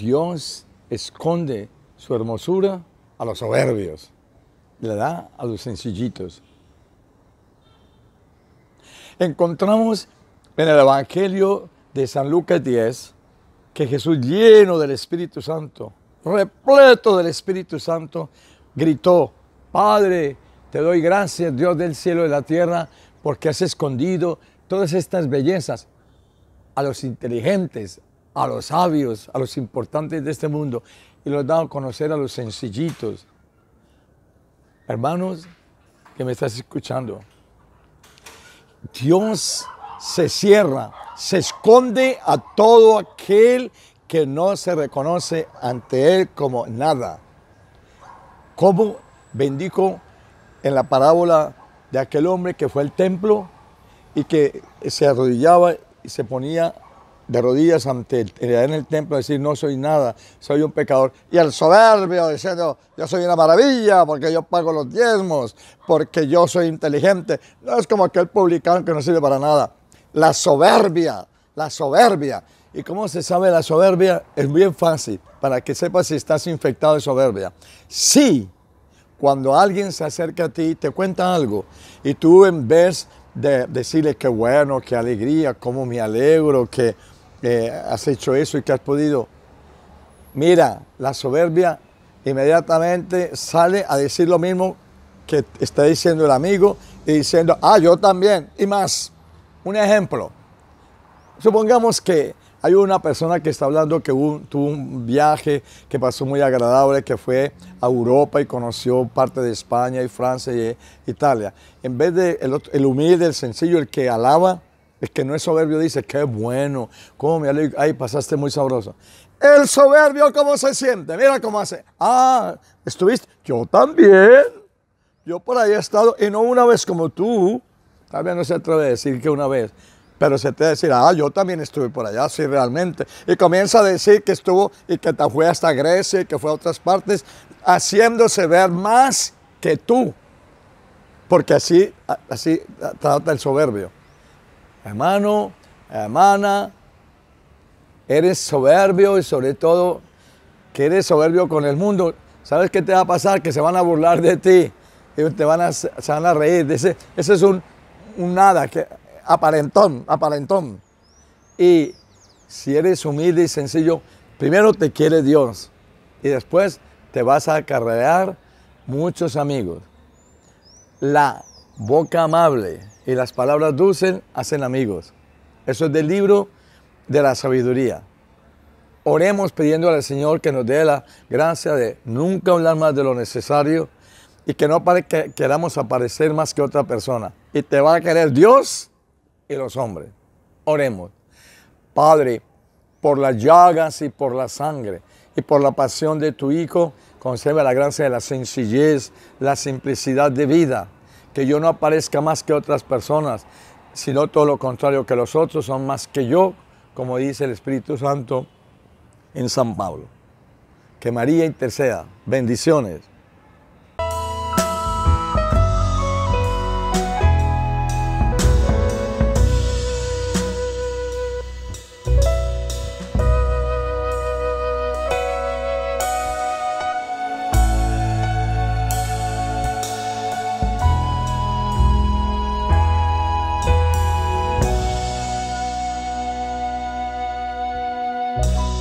Dios esconde su hermosura a los soberbios, la da a los sencillitos. Encontramos en el Evangelio de San Lucas 10 que Jesús lleno del Espíritu Santo, repleto del Espíritu Santo, gritó, Padre, te doy gracias, Dios del cielo y de la tierra, porque has escondido todas estas bellezas a los inteligentes, a los sabios, a los importantes de este mundo y los da a conocer a los sencillitos. Hermanos que me estás escuchando, Dios se cierra, se esconde a todo aquel que no se reconoce ante Él como nada. Como bendico en la parábola de aquel hombre que fue al templo y que se arrodillaba y se ponía de rodillas ante el, en el templo, decir, no soy nada, soy un pecador. Y el soberbio diciendo, yo soy una maravilla porque yo pago los diezmos, porque yo soy inteligente. No es como aquel publicano que no sirve para nada. La soberbia, la soberbia. ¿Y cómo se sabe la soberbia? Es bien fácil, para que sepas si estás infectado de soberbia. Sí, cuando alguien se acerca a ti te cuenta algo, y tú en vez de decirle qué bueno, qué alegría, cómo me alegro, que has hecho eso y que has podido. Mira, la soberbia inmediatamente sale a decir lo mismo que está diciendo el amigo y diciendo, ah, yo también, y más. Un ejemplo, supongamos que hay una persona que está hablando que tuvo un viaje que pasó muy agradable, que fue a Europa y conoció parte de España y Francia y eh, Italia. En vez de el humilde, el sencillo, el que alaba, es que no es soberbio dice, qué bueno, cómo me pasaste muy sabroso. El soberbio, ¿cómo se siente? Mira cómo hace. Ah, estuviste, yo también. Yo por ahí he estado, y no una vez como tú. Tal vez no se atreve a decir que una vez, pero se te decir, ah, yo también estuve por allá, sí, realmente. Y comienza a decir que estuvo y que te fue hasta Grecia y que fue a otras partes, haciéndose ver más que tú. Porque así, así trata el soberbio hermano, hermana, eres soberbio y sobre todo que eres soberbio con el mundo, ¿sabes qué te va a pasar? Que se van a burlar de ti y te van a, se van a reír. Ese, es un, nada, que, aparentón, aparentón. Y si eres humilde y sencillo, primero te quiere Dios y después te vas a acarrear muchos amigos. La boca amable y las palabras dulces hacen amigos. Eso es del libro de la sabiduría. Oremos pidiendo al Señor que nos dé la gracia de nunca hablar más de lo necesario y que no que queramos aparecer más que otra persona. Y te va a querer Dios y los hombres. Oremos. Padre, por las llagas y por la sangre y por la pasión de tu Hijo, conserva la gracia de la sencillez, la simplicidad de vida que yo no aparezca más que otras personas, sino todo lo contrario, que los otros son más que yo, como dice el Espíritu Santo en San Pablo. Que María interceda. Bendiciones. Thank you.